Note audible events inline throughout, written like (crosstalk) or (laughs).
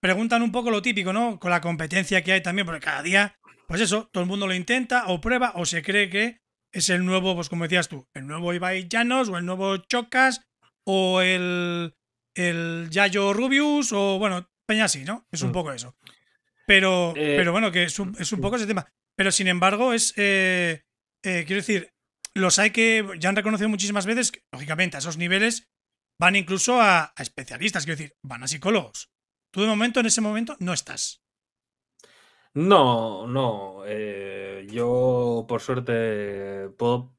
preguntan un poco lo típico, ¿no? Con la competencia que hay también, porque cada día, pues eso, todo el mundo lo intenta o prueba o se cree que es el nuevo, pues como decías tú, el nuevo Ibai Llanos o el nuevo Chocas o el, el Yayo Rubius o bueno, Peña ¿no? Es un mm. poco eso. Pero, eh, pero bueno, que es un, mm. poco ese tema. Pero sin embargo, es. Eh, eh, quiero decir, los hay que ya han reconocido muchísimas veces, lógicamente, a esos niveles van incluso a, a especialistas, quiero decir, van a psicólogos Tú de momento, en ese momento, no estás. No, no. Eh, yo, por suerte, puedo,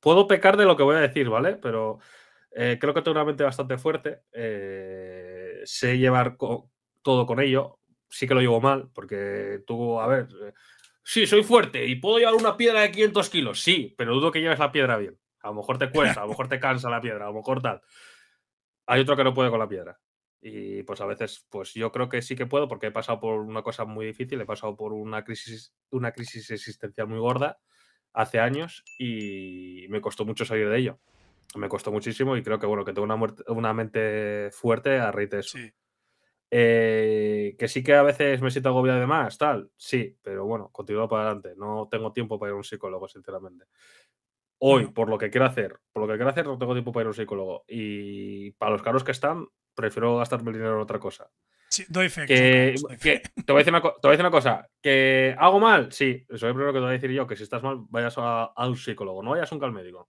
puedo pecar de lo que voy a decir, ¿vale? Pero eh, creo que tengo una mente bastante fuerte. Eh, sé llevar todo con ello. Sí que lo llevo mal, porque tú, a ver, sí, soy fuerte y puedo llevar una piedra de 500 kilos, sí, pero dudo que lleves la piedra bien. A lo mejor te cuesta, a lo mejor te cansa la piedra, a lo mejor tal. Hay otro que no puede con la piedra. Y pues a veces, pues yo creo que sí que puedo porque he pasado por una cosa muy difícil, he pasado por una crisis, una crisis existencial muy gorda hace años y me costó mucho salir de ello. Me costó muchísimo y creo que bueno, que tengo una, una mente fuerte a raíz eso. Eh, que sí que a veces me siento agobiado de más, tal, sí, pero bueno, continúo para adelante. No tengo tiempo para ir a un psicólogo, sinceramente. Hoy, por lo que quiero hacer, por lo que quiero hacer, no tengo tiempo para ir a un psicólogo. Y para los caros que están, prefiero gastarme el dinero en otra cosa. Sí, doy fe. te, voy a decir una, cosa. ¿Que hago mal? Sí. Eso es lo que te voy a decir yo. Que si estás mal, vayas a, un psicólogo. No vayas nunca al médico.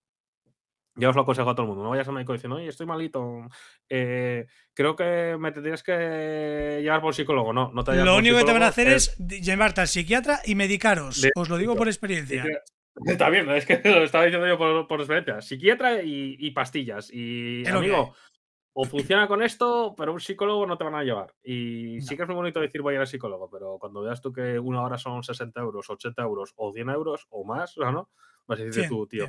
Yo os lo aconsejo a todo el mundo. No vayas al médico diciendo, oye, estoy malito. Eh, creo que me tendrías que llevar por psicólogo. No, no te Lo único que te van a hacer es, llevarte al psiquiatra y medicaros. Os lo digo por experiencia. (laughs) Está bien, es que (laughs) lo estaba diciendo yo por, experiencia. Psiquiatra y, y pastillas. Y amigo, o funciona con esto, pero un psicólogo no te van a llevar. Y sí que es muy bonito decir voy a ir al psicólogo, pero cuando veas tú que una hora son 60 euros, 80 euros o 100 euros o más, ¿no? Vas a decir tú, tío.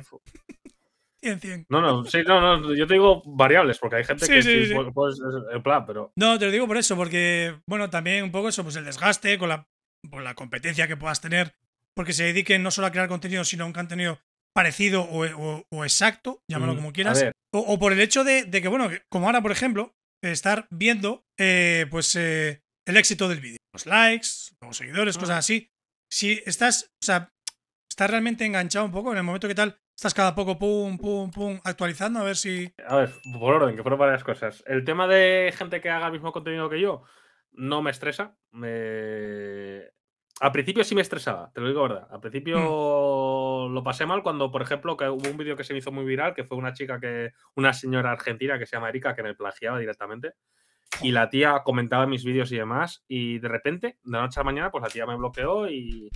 100, 100. No, no, sí, no, yo te digo variables, porque hay gente que sí, sí, el plan, pero. No, te lo digo por eso, porque, bueno, también un poco eso, pues el desgaste con la, con la competencia que puedas tener, porque se dediquen no solo a crear contenido, sino a un contenido parecido o, exacto, llámalo mm, como quieras, o, por el hecho de, que, bueno, como ahora, por ejemplo, estar viendo eh, pues eh, el éxito del vídeo, los likes, los seguidores, cosas así. Si estás, o sea, estás realmente enganchado un poco en el momento que tal, estás cada poco pum, pum, pum, actualizando a ver si... A ver, por orden, que fueron varias cosas. El tema de gente que haga el mismo contenido que yo no me estresa. Me... A principio sí me estresaba, te lo digo verdad. A principio... Mm lo, pasé mal cuando, por ejemplo, que hubo un vídeo que se me hizo muy viral, que fue una chica que, una señora argentina que se llama Erika, que me plagiaba directamente. Y la tía comentaba mis vídeos y demás. Y de repente, de la noche a la mañana, pues la tía me bloqueó y,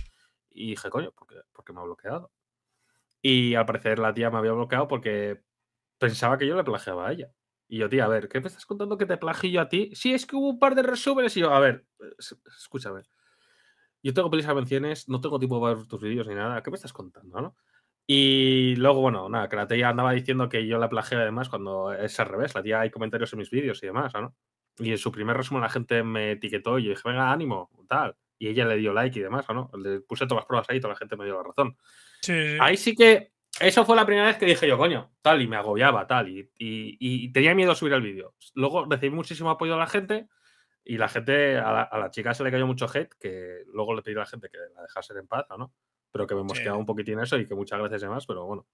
dije, coño, ¿por qué, me ha bloqueado? Y al parecer la tía me había bloqueado porque pensaba que yo le plagiaba a ella. Y yo, tía, a ver, ¿qué me estás contando que te plagio a ti? Sí, es que hubo un par de resúmenes y yo, a ver, escúchame yo tengo pelis a menciones, no tengo tiempo para ver tus vídeos ni nada, ¿qué me estás contando, no? Y luego, bueno, nada, que la tía andaba diciendo que yo la plagé además cuando es al revés, la tía hay comentarios en mis vídeos y demás, ¿no? Y en su primer resumen la gente me etiquetó y yo dije, venga, ánimo, tal. Y ella le dio like y demás, ¿no? Le puse todas las pruebas ahí y toda la gente me dio la razón. Sí. Ahí sí que, eso fue la primera vez que dije yo, coño, tal, y me agobiaba, tal, y, y tenía miedo a subir el vídeo. Luego recibí muchísimo apoyo de la gente, y la gente, a la, chica se le cayó mucho hate, que luego le pedí a la gente que la dejase en paz, ¿no? Pero que me mosqueaba sí. un poquitín eso y que muchas gracias y demás, pero bueno.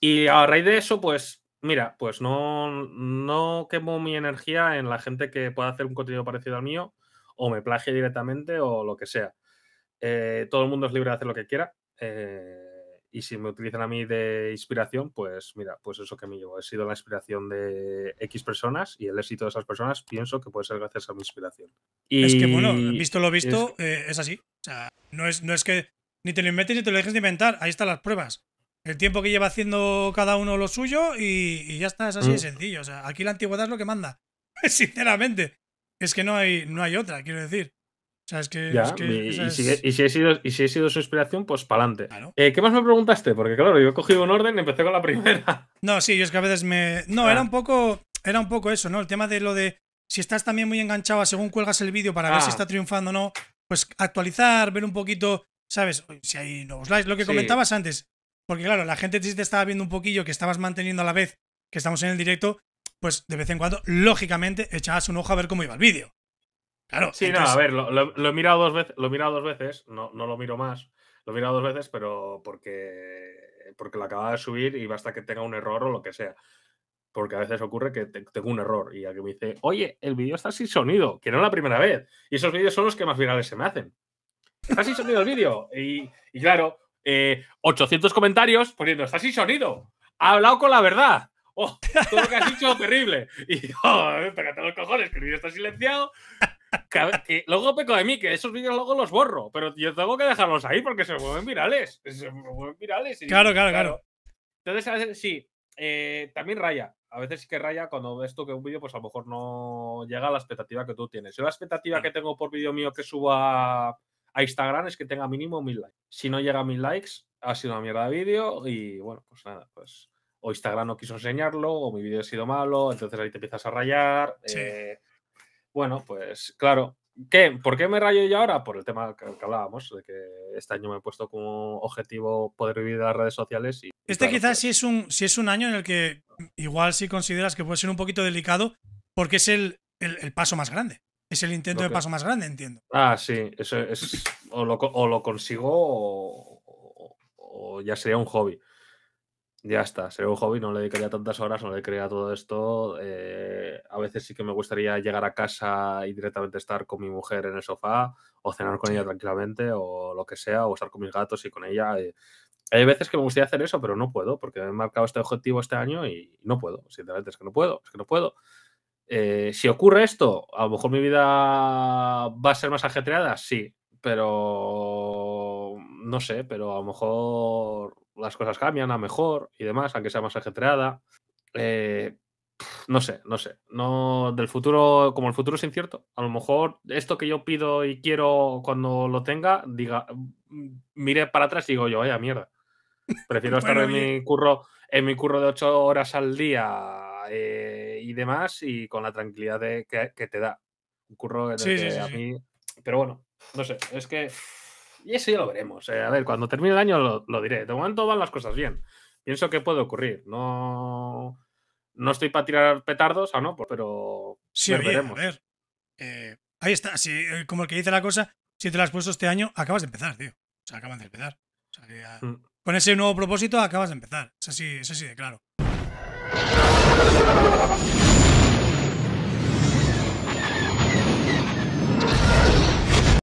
Y a raíz de eso, pues, mira, pues no, no quemo mi energía en la gente que pueda hacer un contenido parecido al mío, o me plagie directamente, o lo que sea. Eh, todo el mundo es libre de hacer lo que quiera. Eh, y si me utilizan a mí de inspiración, pues mira, pues eso que me llevo. He sido la inspiración de X personas y el éxito de esas personas pienso que puede ser gracias a mi inspiración. Es que bueno, visto lo visto, eh, es, así. O sea, no es, no es que ni te lo inventes ni te lo dejes de inventar. Ahí están las pruebas. El tiempo que lleva haciendo cada uno lo suyo y, ya está, es así de mm. sencillo. O sea, aquí la antigüedad es lo que manda. (laughs) Sinceramente. Es que no hay, no hay otra, quiero decir y, si, he sido, y si he sido su inspiración, pues para adelante. Eh, ¿Qué más me preguntaste? Porque claro, yo he cogido un orden y empecé con la primera. (laughs) No, sí, yo es que a veces me. No, ah. era un poco. Era un poco eso, ¿no? El tema de lo de. Si estás también muy enganchado según cuelgas el vídeo para ver si ah. está triunfando o no, pues actualizar, ver un poquito, ¿sabes? Si hay nuevos likes, lo que comentabas antes. Porque claro, la gente te estaba viendo un poquillo que estabas manteniendo a la vez que estamos en el directo, pues de vez en cuando, lógicamente, echabas un ojo a ver cómo iba el vídeo. Claro, sí, no, a ver, lo, he mirado dos veces, lo he mirado dos veces, no, no lo miro más, lo he mirado dos veces, pero porque, porque lo acababa de subir y basta que tenga un error o lo que sea. Porque a veces ocurre que tengo un error y alguien me dice, oye, el vídeo está sin sonido, que no es la primera vez. Y esos vídeos son los que más virales se me hacen. Está sin sonido el vídeo. Y, y claro, 800 eh, comentarios poniendo, está sin sonido. Ha hablado con la verdad. Oh, todo lo que has dicho, es (laughs) terrible. Y yo, (laughs) oh, los cojones, que el vídeo está silenciado luego peco de mí, que esos vídeos luego los borro, pero yo tengo que dejarlos ahí porque se mueven virales. Se mueven virales. claro, claro, claro, Entonces, sí, eh, también raya. A veces sí que raya cuando ves tú que un vídeo, pues a lo mejor no llega a la expectativa que tú tienes. Yo la expectativa que tengo por vídeo mío que suba a Instagram es que tenga mínimo mil likes. Si no llega a mil likes, ha sido una mierda de vídeo y bueno, pues nada, pues o Instagram no quiso enseñarlo, o mi vídeo ha sido malo, entonces ahí te empiezas a rayar. Eh, bueno, pues claro. ¿Qué? ¿Por qué me rayo yo ahora? Por el tema que, hablábamos, de que este año me he puesto como objetivo poder vivir de las redes sociales. Y, este quizás pues sí es, un, sí es un año en el que igual sí consideras que puede ser un poquito delicado porque es el, paso más grande. Es el intento de paso más grande, entiendo. Ah, sí, eso es. O lo, consigo o, ya sería un hobby ya está, sería un hobby, no le dedicaría tantas horas, no le dedicaría todo esto. Eh, a veces sí que me gustaría llegar a casa y directamente estar con mi mujer en el sofá o cenar con ella tranquilamente o lo que sea, o estar con mis gatos y con ella. Eh. hay veces que me gustaría hacer eso, pero no puedo, porque me he marcado este objetivo este año y no puedo, sinceramente, es que no puedo, es que no puedo. Eh, si ocurre esto, a lo mejor mi vida va a ser más ajetreada, sí, pero no sé, pero a lo mejor las cosas cambian a mejor y demás, aunque sea más ajetreada. Eh, no sé, no sé. No, del futuro, como el futuro es incierto, a lo mejor esto que yo pido y quiero cuando lo tenga, diga, mm, mire para atrás y digo yo, vaya mierda. Prefiero (laughs) estar en mi curro, en mi curro de ocho horas al día eh, y demás, y con la tranquilidad de, que, te da. Un curro que a mí. Pero bueno, no sé, es que y eso ya lo veremos. Eh. a ver, cuando termine el año lo, diré. De momento van las cosas bien. Pienso que puede ocurrir. No, no estoy para tirar petardos, no? Pero sí, veremos. Eh, ahí está. Eh, como el que dice la cosa, si te la has puesto este año, acabas de empezar, tío. O sea, acabas de empezar. Mm. Con ese nuevo propósito acabas de empezar. Es así, es así de claro.